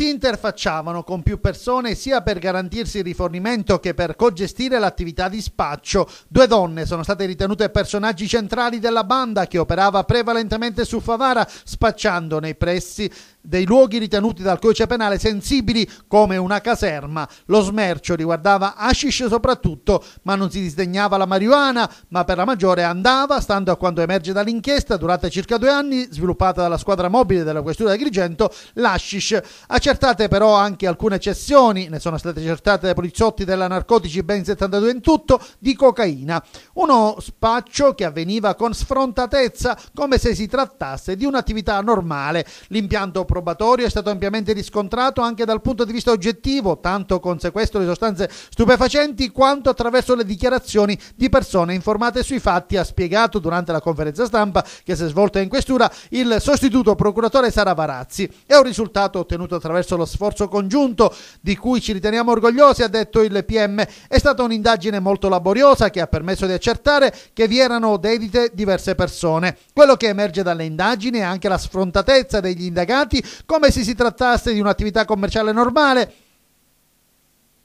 si interfacciavano con più persone sia per garantirsi il rifornimento che per cogestire l'attività di spaccio. Due donne sono state ritenute personaggi centrali della banda che operava prevalentemente su Favara, spacciando nei pressi dei luoghi ritenuti dal codice penale sensibili come una caserma. Lo smercio riguardava Ashish soprattutto, ma non si disdegnava la marijuana, ma per la maggiore andava, stando a quanto emerge dall'inchiesta, durata circa due anni, sviluppata dalla squadra mobile della questura di Agrigento, l'hashish. Accertate però anche alcune cessioni, ne sono state accertate dai poliziotti della narcotici ben 72 in tutto, di cocaina. Uno spaccio che avveniva con sfrontatezza, come se si trattasse di un'attività normale. L'impianto pro probatorio è stato ampiamente riscontrato anche dal punto di vista oggettivo, tanto con sequestro di sostanze stupefacenti quanto attraverso le dichiarazioni di persone informate sui fatti, ha spiegato durante la conferenza stampa che si è svolta in questura il sostituto procuratore Sara Varazzi. È un risultato ottenuto attraverso lo sforzo congiunto di cui ci riteniamo orgogliosi, ha detto il PM. È stata un'indagine molto laboriosa che ha permesso di accertare che vi erano dedite diverse persone. Quello che emerge dalle indagini è anche la sfrontatezza degli indagati come se si trattasse di un'attività commerciale normale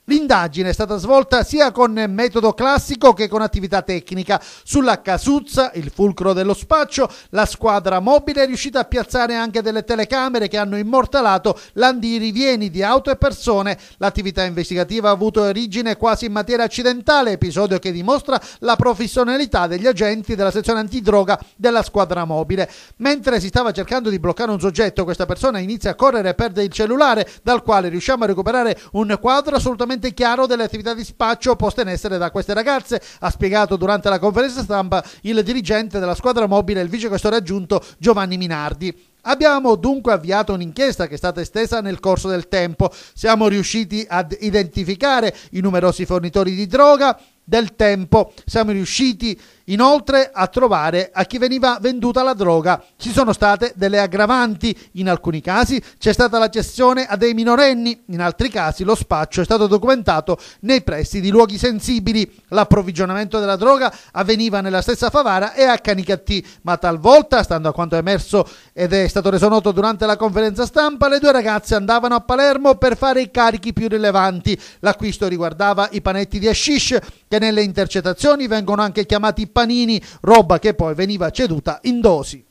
L'indagine è stata svolta sia con metodo classico che con attività tecnica. Sulla Casuzza, il fulcro dello spaccio, la squadra mobile è riuscita a piazzare anche delle telecamere che hanno immortalato l'andi rivieni di auto e persone. L'attività investigativa ha avuto origine quasi in materia accidentale, episodio che dimostra la professionalità degli agenti della sezione antidroga della squadra mobile. Mentre si stava cercando di bloccare un soggetto, questa persona inizia a correre e perde il cellulare, dal quale riusciamo a recuperare un quadro assolutamente perfettamente chiaro delle attività di spaccio poste in essere da queste ragazze, ha spiegato durante la conferenza stampa il dirigente della squadra mobile e il vice questore aggiunto Giovanni Minardi. Abbiamo dunque avviato un'inchiesta che è stata estesa nel corso del tempo. Siamo riusciti ad identificare i numerosi fornitori di droga del tempo. Siamo riusciti a Inoltre, a trovare a chi veniva venduta la droga ci sono state delle aggravanti. In alcuni casi c'è stata la gestione a dei minorenni, in altri casi lo spaccio è stato documentato nei pressi di luoghi sensibili. L'approvvigionamento della droga avveniva nella stessa Favara e a Canicattì, ma talvolta, stando a quanto è emerso ed è stato reso noto durante la conferenza stampa, le due ragazze andavano a Palermo per fare i carichi più rilevanti. L'acquisto riguardava i panetti di hashish, che nelle intercettazioni vengono anche chiamati panini, roba che poi veniva ceduta in dosi.